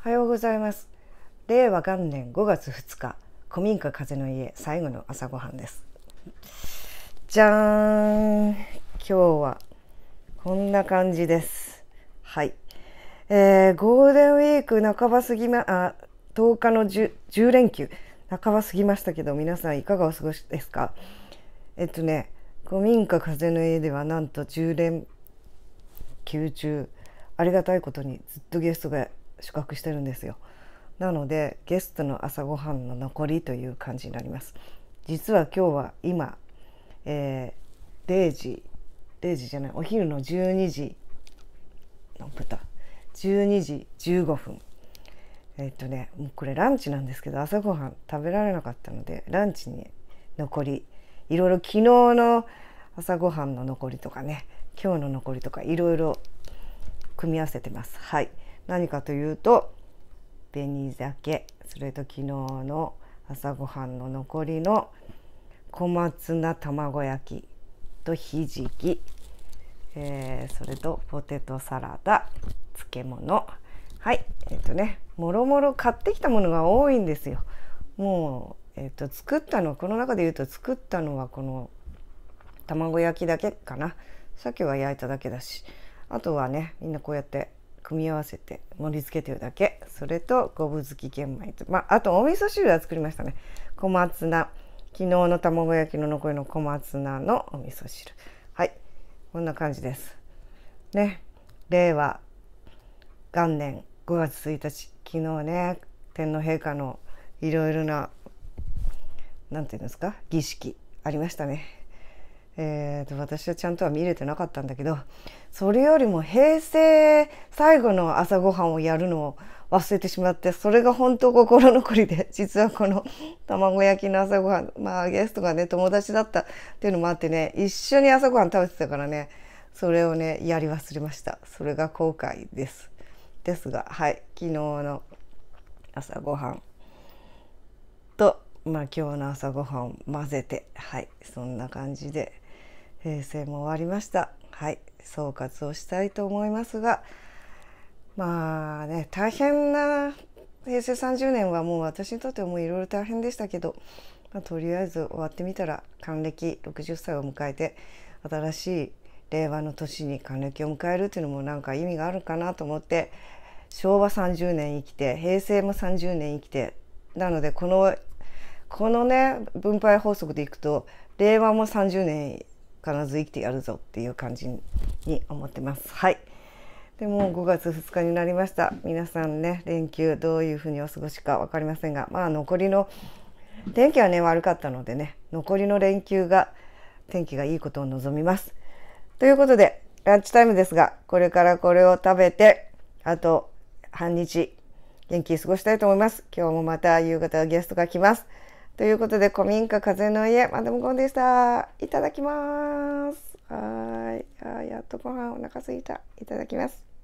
おはようございます令和元年5月2日古民家風の家最後の朝ごはんですじゃーん今日はこんな感じですはい、えー、ゴールデンウィーク半ば過ぎまあ10日の 10, 10連休半ば過ぎましたけど皆さんいかがお過ごしですかえっとね古民家風の家ではなんと10連休中ありがたいことにずっとゲストが宿泊してるんですよなのでゲストの朝ごはんの残りという感じになります実は今日は今、えー、0時0時じゃないお昼の12時の豚12時15分えっとねもうこれランチなんですけど朝ごはん食べられなかったのでランチに残りいろいろ昨日の朝ごはんの残りとかね今日の残りとかいろいろ組み合わせてますはい。何かというと紅酒それと昨日の朝ごはんの残りの小松菜卵焼きとひじき、えー、それとポテトサラダ漬物はいえっ、ー、とねもろもろ買ってきたものが多いんですよ。もう、えっ、ー、と、作ったのこの中で言うと作ったのはこの卵焼きだけかなさっきは焼いただけだしあとはねみんなこうやって組み合わせて盛り付けてるだけそれとごぶ漬き玄米と、まあ、あとお味噌汁は作りましたね小松菜昨日の卵焼きの残りの小松菜のお味噌汁はいこんな感じですね令和元年5月1日昨日ね天皇陛下のいろいろな何て言うんですか儀式ありましたねえーと、私はちゃんとは見れてなかったんだけどそれよりも平成最後の朝ごはんをやるのを忘れてしまってそれが本当心残りで 実はこの卵焼きの朝ごはんまあゲストがね友達だったっていうのもあってね一緒に朝ごはん食べてたからねそれをねやり忘れましたそれが後悔ですですがはい昨日の朝ごはんとまあ、今日の朝ごはん混ぜてはいそんな感じで平成も終わりましたはい総括をしたいと思いますがまあね大変な平成30年はもう私にとってもいろいろ大変でしたけど、まあ、とりあえず終わってみたら還暦60歳を迎えて新しい令和の年に還暦を迎えるっていうのもなんか意味があるかなと思って昭和30年生きて平成も30年生きてなのでこのこのね分配法則でいくと令和も30年必ず生きてやるぞっていう感じに思ってます。はいでも5月2日になりました皆さんね連休どういうふうにお過ごしか分かりませんがまあ残りの天気はね悪かったのでね残りの連休が天気がいいことを望みます。ということでランチタイムですがこれからこれを食べてあと半日元気に過ごしたいと思います。今日もまた夕方ゲストが来ます。ということで、古民家風の家、マダムこンでした。いただきます。はい。あやっとご飯お腹すいた。いただきます。